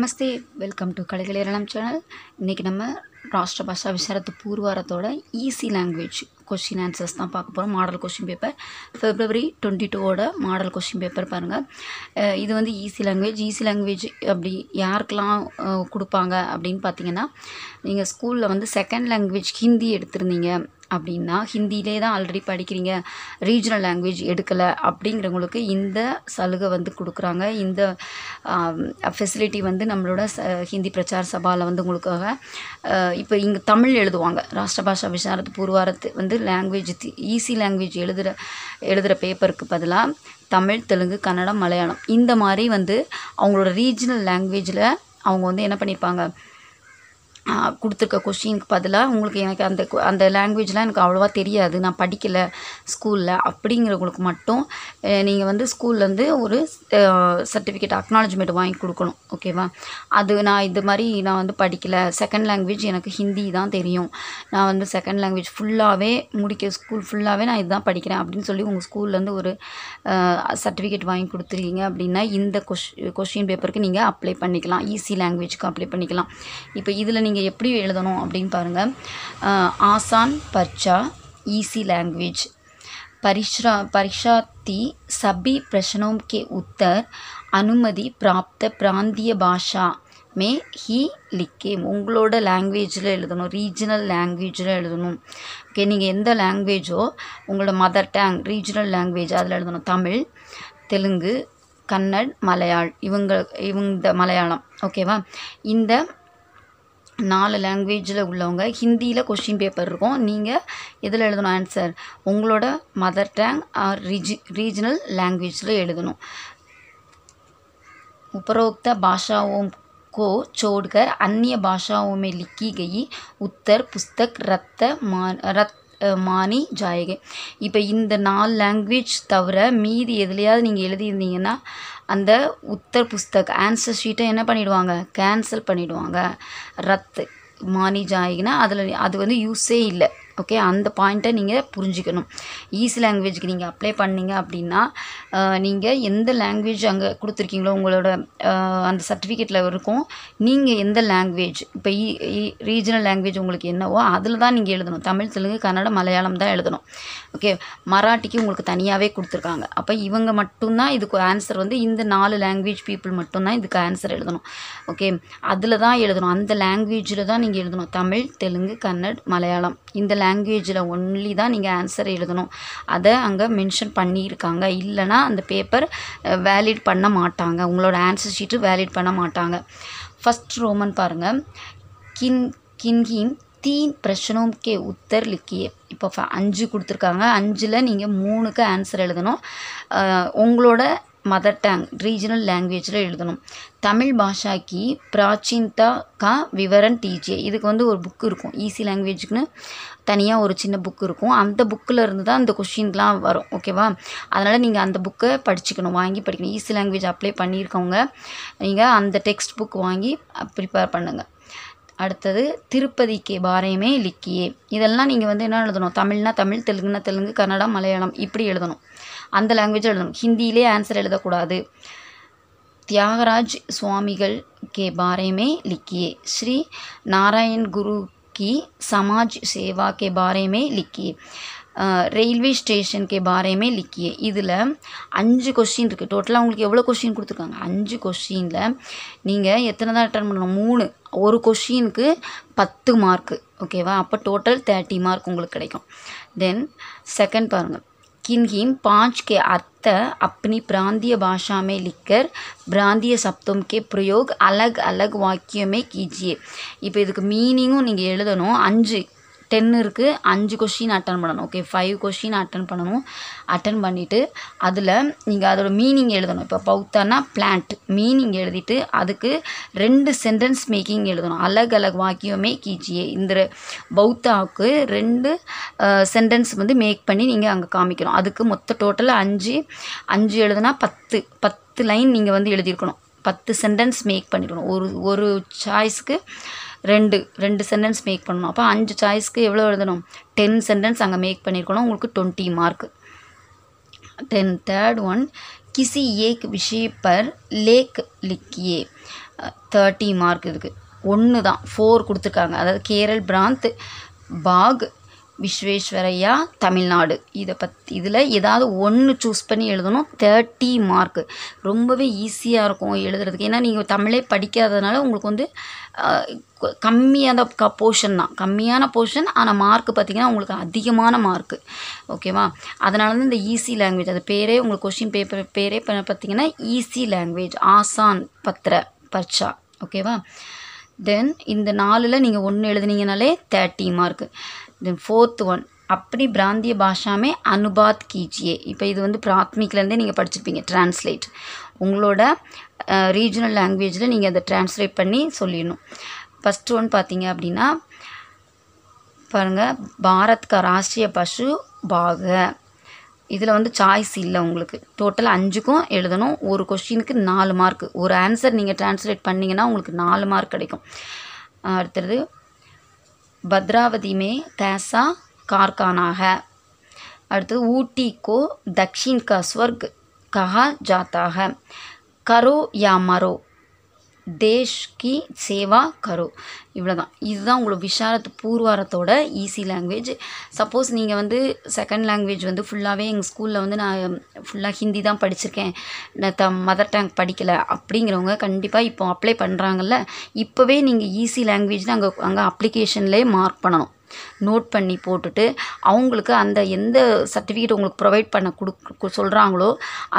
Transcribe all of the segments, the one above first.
Namaste welcome to கலைகளிரளம் channel இன்றைக்கி நம்ம ராஷ்டிர பாஷா விசாரத்து பூர்வாரத்தோட ஈஸி லாங்குவேஜ் கொஷின் ஆன்சர்ஸ் தான் பார்க்க போகிறோம் model question paper February twenty டூவோட மாடல் கொஷின் பேப்பர் பாருங்கள் இது வந்து ஈஸி லாங்குவேஜ் ஈஸி லாங்குவேஜ் அப்படி யாருக்கெல்லாம் கொடுப்பாங்க அப்படின்னு பார்த்தீங்கன்னா நீங்கள் ஸ்கூலில் வந்து செகண்ட் லாங்குவேஜ் ஹிந்தி எடுத்திருந்தீங்க அப்படின்னா ஹிந்தியிலே தான் ஆல்ரெடி படிக்கிறீங்க ரீஜனல் லாங்குவேஜ் எடுக்கலை அப்படிங்கிறவங்களுக்கு இந்த சலுகை வந்து கொடுக்குறாங்க இந்த ஃபெசிலிட்டி வந்து நம்மளோட ச ஹிந்தி பிரச்சார சபாவில் வந்து உங்களுக்காக இப்போ இங்கே தமிழ் எழுதுவாங்க ராஷ்டிரபாஷா பாஷா விசாரத்து பூர்வாரத்து வந்து லாங்குவேஜ் ஈஸி லாங்குவேஜ் எழுதுகிற எழுதுகிற பேப்பருக்கு பதிலாக தமிழ் தெலுங்கு கன்னடம் மலையாளம் இந்த மாதிரி வந்து அவங்களோட ரீஜனல் லாங்குவேஜில் அவங்க வந்து என்ன பண்ணியிருப்பாங்க நான் கொடுத்துருக்க கொஷினுக்கு பதிலாக உங்களுக்கு எனக்கு அந்த அந்த லாங்குவேஜ்லாம் எனக்கு அவ்வளோவா தெரியாது நான் படிக்கலை ஸ்கூலில் அப்படிங்கிறவங்களுக்கு மட்டும் நீங்கள் வந்து ஸ்கூல்லேருந்து ஒரு சர்டிஃபிகேட் அக்னாலஜ்மெண்ட் வாங்கி கொடுக்கணும் ஓகேவா அது நான் இது மாதிரி நான் வந்து படிக்கலை செகண்ட் லாங்குவேஜ் எனக்கு ஹிந்தி தான் தெரியும் நான் வந்து செகண்ட் லாங்குவேஜ் ஃபுல்லாகவே முடிக்க ஸ்கூல் ஃபுல்லாகவே நான் இதுதான் படிக்கிறேன் அப்படின்னு சொல்லி உங்கள் ஸ்கூல்லேருந்து ஒரு சர்டிஃபிகேட் வாங்கி கொடுத்துருக்கீங்க அப்படின்னா இந்த கொஷ் கொஷின் பேப்பருக்கு நீங்கள் அப்ளை பண்ணிக்கலாம் ஈஸி லாங்குவேஜ்க்கு அப்ளை பண்ணிக்கலாம் இப்போ இதில் நீங்கள் எப்படி எழுதணும் அப்படின்னு பாருங்கள் ஆசான் பர்ச்சா ஈஸி லாங்குவேஜ் பரிஷ்ரா பரிஷாத்தி சபி பிரஷனோம் கே உத்தர் அனுமதி பிராப்த பிராந்திய பாஷா மே ஹி லிக்கே உங்களோட லாங்குவேஜில் எழுதணும் ரீஜனல் லாங்குவேஜில் எழுதணும் ஓகே நீங்கள் எந்த லாங்குவேஜோ உங்களோட மதர் டேங் ரீஜனல் லாங்குவேஜ் அதில் எழுதணும் தமிழ் தெலுங்கு கன்னட் மலையாள் இவங்க இவங்க மலையாளம் ஓகேவா இந்த நாலு லாங்குவேஜில் உள்ளவங்க ஹிந்தியில் கொஷின் பேப்பர் இருக்கும் நீங்கள் எதில் எழுதணும் ஆன்சர் உங்களோட மதர் டேங் ஆர் ரீஜி ரீஜினல் லாங்குவேஜில் எழுதணும் உபரோக்த பாஷாவும் கோ சோட்கர் அந்நிய பாஷாவுமே லிக்கி கை உத்தர் புஸ்தக் ரத்த रत्त मान மானி ஜாயகே இப்போ இந்த நாலு லாங்குவேஜ் தவிர மீதி எதுலையாவது நீங்கள் எழுதியிருந்தீங்கன்னா அந்த உத்தர் புஸ்தக் ஆன்சர் ஷீட்டை என்ன பண்ணிவிடுவாங்க கேன்சல் பண்ணிவிடுவாங்க ரத்து மானிஜ் ஆகினா அதில் அது வந்து யூஸே இல்லை ஓகே அந்த பாயிண்ட்டை நீங்கள் புரிஞ்சுக்கணும் ஈஸி லாங்குவேஜுக்கு நீங்கள் அப்ளை பண்ணிங்க அப்படின்னா நீங்கள் எந்த லாங்குவேஜ் அங்கே கொடுத்துருக்கீங்களோ உங்களோட அந்த சர்டிஃபிகேட்டில் இருக்கும் நீங்கள் எந்த லாங்குவேஜ் இப்போ ரீஜனல் லாங்குவேஜ் உங்களுக்கு என்னவோ அதில் தான் நீங்கள் எழுதணும் தமிழ் தெலுங்கு கன்னடம் மலையாளம் தான் எழுதணும் ஓகே மராட்டிக்கு உங்களுக்கு தனியாகவே கொடுத்துருக்காங்க அப்போ இவங்க மட்டும்தான் இதுக்கு ஆன்சர் வந்து இந்த நாலு லாங்குவேஜ் பீப்புள் மட்டும்தான் இதுக்கு ஆன்சர் எழுதணும் ஓகே அதில் தான் எழுதணும் அந்த லாங்குவேஜில் தான் நீங்கள் எழுதணும் தமிழ் தெலுங்கு கன்னட் மலையாளம் இந்த லாங்குவேஜ் லாங்குவேஜில் ஒன்லி தான் நீங்கள் ஆன்சர் எழுதணும் அதை அங்கே மென்ஷன் பண்ணியிருக்காங்க இல்லைனா அந்த பேப்பர் வேலிட் பண்ண மாட்டாங்க உங்களோட ஆன்சர் ஷீட்டு வேலிட் பண்ண மாட்டாங்க ஃபஸ்ட் ரோமன் பாருங்கள் கின் கின்ஹீன் தீன் பிரச்சனோம் கே உத்தர் லிக்கியே இப்போ அஞ்சு கொடுத்துருக்காங்க அஞ்சில் நீங்கள் மூணுக்கு ஆன்சர் எழுதணும் உங்களோட மதர் டேங் ரீஜனல் லாங்குவேஜில் எழுதணும் தமிழ் பாஷாக்கி பிராச்சீன்தா கா விவரன் டிஜே இதுக்கு வந்து ஒரு புக் இருக்கும் ஈஸி லாங்குவேஜுக்குன்னு தனியாக ஒரு சின்ன புக் இருக்கும் அந்த புக்கில் இருந்து தான் அந்த கொஷின்லாம் வரும் ஓகேவா அதனால் நீங்கள் அந்த புக்கை படிச்சுக்கணும் வாங்கி படிக்கணும் ஈஸி லாங்குவேஜ் அப்ளை பண்ணியிருக்கவங்க நீங்கள் அந்த டெக்ஸ்ட் புக் வாங்கி ப்ரிப்பேர் பண்ணுங்கள் அடுத்தது திருப்பதிக்கு பாரயமே லிக்கியே இதெல்லாம் நீங்கள் வந்து என்ன எழுதணும் தமிழ்னா தமிழ் தெலுங்குனா தெலுங்கு கன்னடா மலையாளம் இப்படி எழுதணும் அந்த லாங்குவேஜில் எழுதணும் ஹிந்தியிலே ஆன்சர் எழுதக்கூடாது தியாகராஜ் சுவாமிகள் கே பாரேமே லிக்கியே ஸ்ரீ நாராயண் குரு கி சமாஜ் சேவா கே பாரேமே லிக்கியே ரயில்வே ஸ்டேஷன் கே பாரேமே லிக்கியே இதில் அஞ்சு கொஷின் இருக்குது டோட்டலாக உங்களுக்கு எவ்வளோ கொஷின் கொடுத்துருக்காங்க அஞ்சு கொஷினில் நீங்கள் எத்தனை தான் அட்டன் பண்ணணும் மூணு ஒரு கொஷினுக்கு பத்து மார்க்கு ஓகேவா அப்போ டோட்டல் தேர்ட்டி மார்க் உங்களுக்கு கிடைக்கும் தென் செகண்ட் பாருங்கள் किन्हीं பாஞ்ச் கே அர்த்த அப்னி பிராந்திய பாஷாமே லிக்கர் பிராந்திய பிராந்திய சப்தம்கே பிரயோக் அலக் அலக் வாக்கியமே கீஜியே இப்போ இதுக்கு மீனிங்கும் நீங்கள் எழுதணும் அஞ்சு டென் இருக்குது அஞ்சு கொஷின் அட்டன் பண்ணணும் ஓகே ஃபைவ் கொஷின் அட்டன் பண்ணணும் அட்டன் பண்ணிவிட்டு அதில் நீங்கள் அதோட மீனிங் எழுதணும் இப்போ பௌத்தானா பிளான்ட் மீனிங் எழுதிட்டு அதுக்கு ரெண்டு சென்டென்ஸ் மேக்கிங் எழுதணும் அழகு அழகு வாக்கியமே கீச்சியே இந்த பௌத்தாவுக்கு ரெண்டு சென்டென்ஸ் வந்து மேக் பண்ணி நீங்கள் அங்கே காமிக்கணும் அதுக்கு மொத்த டோட்டல் அஞ்சு அஞ்சு எழுதுனா பத்து பத்து லைன் நீங்கள் வந்து எழுதியிருக்கணும் பத்து சென்டென்ஸ் மேக் பண்ணிக்கணும் ஒரு ஒரு சாய்ஸ்க்கு ரெண்டு ரெண்டு சென்டென்ஸ் மேக் பண்ணணும் அப்போ அஞ்சு சாய்ஸ்க்கு எவ்வளோ எழுதணும் டென் சென்டென்ஸ் அங்கே மேக் பண்ணியிருக்கணும் உங்களுக்கு twenty mark ten third one கிசி ஏக் விஷேப்பர் பர் லேக் லிக்கியே தேர்ட்டி மார்க் இருக்குது ஒன்று தான் ஃபோர் கொடுத்துருக்காங்க அதாவது கேரள் பிராந்த் பாக் விஸ்வேஸ்வரையா தமிழ்நாடு இதை பற்றி இதில் ஏதாவது ஒன்று சூஸ் பண்ணி எழுதணும் தேர்ட்டி மார்க்கு ரொம்பவே ஈஸியாக இருக்கும் எழுதுறதுக்கு ஏன்னா நீங்கள் தமிழே படிக்காததுனால உங்களுக்கு வந்து கம்மியான க போர்ஷன் தான் கம்மியான போர்ஷன் ஆனால் மார்க் பார்த்திங்கன்னா உங்களுக்கு அதிகமான மார்க்கு ஓகேவா அதனால தான் இந்த ஈஸி லாங்குவேஜ் அது பேரே உங்களுக்கு கொஷின் பேப்பர் பேரே பார்த்திங்கன்னா ஈஸி லாங்குவேஜ் ஆசான் பத்திர பர்ச்சா ஓகேவா தென் இந்த நாலில் நீங்கள் ஒன்று எழுதுனீங்கனாலே thirty mark then fourth one அப்படி பிராந்திய பாஷாமே அனுபாத் अनुवाद இப்போ இது வந்து பிராத்மிக்லேருந்தே நீங்கள் படிச்சிருப்பீங்க ட்ரான்ஸ்லேட் உங்களோட ரீஜனல் லாங்குவேஜில் நீங்கள் அதை ட்ரான்ஸ்லேட் பண்ணி சொல்லிடணும் ஃபஸ்ட்டு ஒன் பார்த்தீங்க அப்படின்னா பாருங்கள் பாரத் கா ராஷ்ட்ரிய பசு பாக இதில் வந்து சாய்ஸ் இல்லை உங்களுக்கு டோட்டல் அஞ்சுக்கும் எழுதணும் ஒரு கொஷினுக்கு நாலு மார்க் ஒரு ஆன்சர் நீங்கள் ட்ரான்ஸ்லேட் பண்ணிங்கன்னா உங்களுக்கு நாலு மார்க் கிடைக்கும் அடுத்தது भद्रावती में कैसा कारखाना है अर्थ ऊटी को दक्षिण का स्वर्ग कहा जाता है करो या मरो தேஷ் கி சேவா கரோ இவ்வளோ தான் இதுதான் உங்களோட விஷாரத் பூர்வாரத்தோட ஈஸி லாங்குவேஜ் சப்போஸ் நீங்கள் வந்து செகண்ட் லாங்குவேஜ் வந்து ஃபுல்லாகவே எங்கள் ஸ்கூலில் வந்து நான் ஃபுல்லாக ஹிந்தி தான் படிச்சிருக்கேன் நான் த மதர் டங் படிக்கலை அப்படிங்கிறவங்க கண்டிப்பாக இப்போ அப்ளை பண்ணுறாங்கல்ல இப்போவே நீங்கள் ஈஸி லாங்குவேஜ் அங்கே அங்கே அப்ளிகேஷன்லேயே மார்க் பண்ணணும் நோட் பண்ணி போட்டுட்டு அவங்களுக்கு அந்த எந்த சர்டிஃபிகேட் உங்களுக்கு ப்ரொவைட் பண்ண கொடு சொல்கிறாங்களோ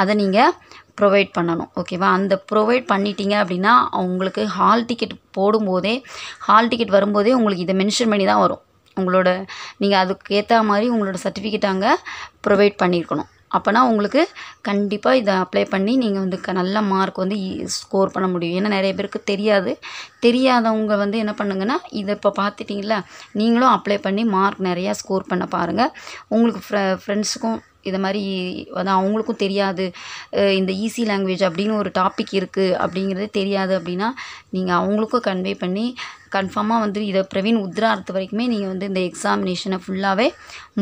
அதை நீங்கள் ப்ரொவைட் பண்ணணும் ஓகேவா அந்த ப்ரொவைட் பண்ணிட்டீங்க அப்படின்னா அவங்களுக்கு ஹால் டிக்கெட் போடும்போதே ஹால் டிக்கெட் வரும்போதே உங்களுக்கு இதை மென்ஷன் பண்ணி தான் வரும் உங்களோட நீங்கள் அதுக்கு ஏற்ற மாதிரி உங்களோட சர்டிஃபிகேட் அங்கே ப்ரொவைட் பண்ணியிருக்கணும் அப்போனா உங்களுக்கு கண்டிப்பாக இதை அப்ளை பண்ணி நீங்கள் வந்து க நல்ல மார்க் வந்து ஸ்கோர் பண்ண முடியும் ஏன்னா நிறைய பேருக்கு தெரியாது தெரியாதவங்க வந்து என்ன பண்ணுங்கன்னா இதை இப்போ பார்த்துட்டிங்களா நீங்களும் அப்ளை பண்ணி மார்க் நிறையா ஸ்கோர் பண்ண பாருங்கள் உங்களுக்கு ஃப்ரெண்ட்ஸுக்கும் இது மாதிரி அது அவங்களுக்கும் தெரியாது இந்த ஈஸி லாங்குவேஜ் அப்படின்னு ஒரு டாபிக் இருக்குது அப்படிங்கிறது தெரியாது அப்படின்னா நீங்கள் அவங்களுக்கும் கன்வே பண்ணி கன்ஃபார்மாக வந்து இதை பிரவீன் உத்ரார்த்த வரைக்குமே நீங்கள் வந்து இந்த எக்ஸாமினேஷனை ஃபுல்லாகவே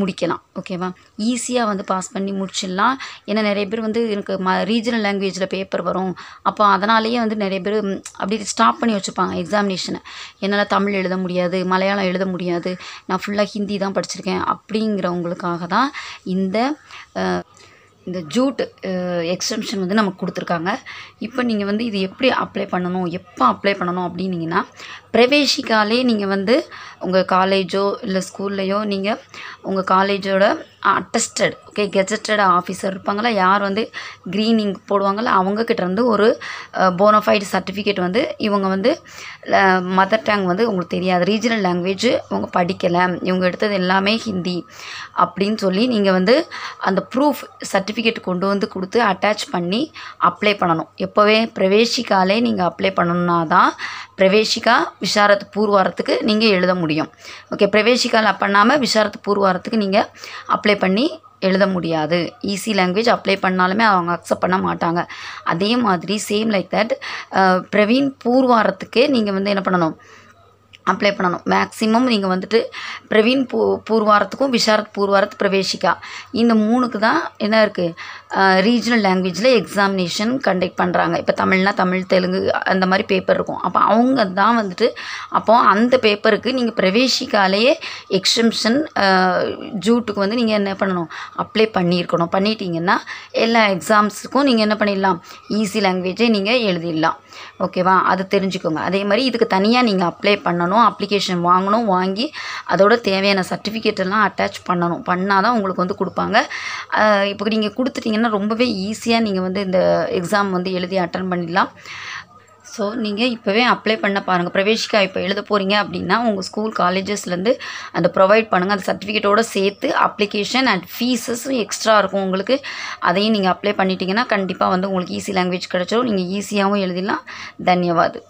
முடிக்கலாம் ஓகேவா ஈஸியாக வந்து பாஸ் பண்ணி முடிச்சிடலாம் ஏன்னா நிறைய பேர் வந்து எனக்கு ம ரீஜனல் லாங்குவேஜில் பேப்பர் வரும் அப்போ அதனாலேயே வந்து நிறைய பேர் அப்படி ஸ்டாப் பண்ணி வச்சுருப்பாங்க எக்ஸாமினேஷனை என்னால் தமிழ் எழுத முடியாது மலையாளம் எழுத முடியாது நான் ஃபுல்லாக ஹிந்தி தான் படிச்சிருக்கேன் அப்படிங்கிறவங்களுக்காக தான் இந்த இந்த ஜூட் எக்ஸ்டென்ஷன் வந்து நமக்கு கொடுத்துருக்காங்க இப்போ நீங்கள் வந்து இது எப்படி அப்ளை பண்ணணும் எப்போ அப்ளை பண்ணணும் அப்படின்னீங்கன்னா பிரவேசிக்காலே நீங்கள் வந்து உங்கள் காலேஜோ இல்லை ஸ்கூல்லையோ நீங்கள் உங்கள் காலேஜோட அட்டஸ்டட் ஓகே கெஜட்டட் ஆஃபீஸர் இருப்பாங்களா யார் வந்து க்ரீனிங் போடுவாங்களா அவங்கக்கிட்ட இருந்து ஒரு போனஃபைடு சர்டிஃபிகேட் வந்து இவங்க வந்து மதர் டங் வந்து உங்களுக்கு தெரியாது ரீஜனல் லாங்குவேஜ் அவங்க படிக்கலை இவங்க எடுத்தது எல்லாமே ஹிந்தி அப்படின்னு சொல்லி நீங்கள் வந்து அந்த ப்ரூஃப் சர்டிஃபிகேட் கொண்டு வந்து கொடுத்து அட்டாச் பண்ணி அப்ளை பண்ணணும் எப்போவே பிரவேசிக்காலே நீங்கள் அப்ளை பண்ணணுன்னா தான் பிரவேசிகா விசாரத்து பூர்வாரத்துக்கு நீங்கள் எழுத முடியும் ஓகே பிரவேசிகால் பண்ணாமல் விசாரத்து பூர்வாரத்துக்கு நீங்கள் அப்ளை பண்ணி எழுத முடியாது ஈஸி லாங்குவேஜ் அப்ளை பண்ணாலுமே அவங்க அக்செப்ட் பண்ண மாட்டாங்க அதே மாதிரி சேம் லைக் தட் பிரவீன் பூர்வாரத்துக்கே நீங்கள் வந்து என்ன பண்ணணும் அப்ளை பண்ணணும் மேக்ஸிமம் நீங்கள் வந்துட்டு பிரவீன் பூ பூர்வாரத்துக்கும் விசாரத் பூர்வாரத்து பிரவேசிக்கா இந்த மூணுக்கு தான் என்ன இருக்குது ரீஜனல் லாங்குவேஜில் எக்ஸாமினேஷன் கண்டெக்ட் பண்ணுறாங்க இப்போ தமிழ்னா தமிழ் தெலுங்கு அந்த மாதிரி பேப்பர் இருக்கும் அப்போ அவங்க தான் வந்துட்டு அப்போது அந்த பேப்பருக்கு நீங்கள் பிரவேசிக்காலேயே எக்ஸம்ஷன் ஜூட்டுக்கு வந்து நீங்கள் என்ன பண்ணணும் அப்ளை பண்ணியிருக்கணும் பண்ணிட்டீங்கன்னா எல்லா எக்ஸாம்ஸுக்கும் நீங்கள் என்ன பண்ணிடலாம் ஈஸி லாங்குவேஜே நீங்கள் எழுதிடலாம் ஓகேவா அதை தெரிஞ்சுக்கோங்க அதே மாதிரி இதுக்கு தனியாக நீங்கள் அப்ளை பண்ணணும் அப்ளிகேஷன் வாங்கணும் வாங்கி அதோட தேவையான சர்டிஃபிகேட்டெல்லாம் எல்லாம் அட்டாச் பண்ணணும் பண்ணால் தான் உங்களுக்கு வந்து கொடுப்பாங்க இப்போ நீங்கள் கொடுத்துட்டிங்கன்னா பார்த்தீங்கன்னா ரொம்பவே ஈஸியாக நீங்கள் வந்து இந்த எக்ஸாம் வந்து எழுதி அட்டன் பண்ணிடலாம் ஸோ நீங்கள் இப்போவே அப்ளை பண்ண பாருங்கள் பிரவேஷிக்கா இப்போ எழுத போகிறீங்க அப்படின்னா உங்கள் ஸ்கூல் காலேஜஸ்லேருந்து அந்த ப்ரொவைட் பண்ணுங்கள் அந்த சர்டிஃபிகேட்டோடு சேர்த்து அப்ளிகேஷன் அண்ட் ஃபீஸஸும் எக்ஸ்ட்ரா இருக்கும் உங்களுக்கு அதையும் நீங்கள் அப்ளை பண்ணிட்டீங்கன்னா கண்டிப்பாக வந்து உங்களுக்கு ஈஸி லாங்குவேஜ் கிடச்சிடும் நீங்கள் ஈஸியாகவும் எழுதிடலாம் தன்யவாது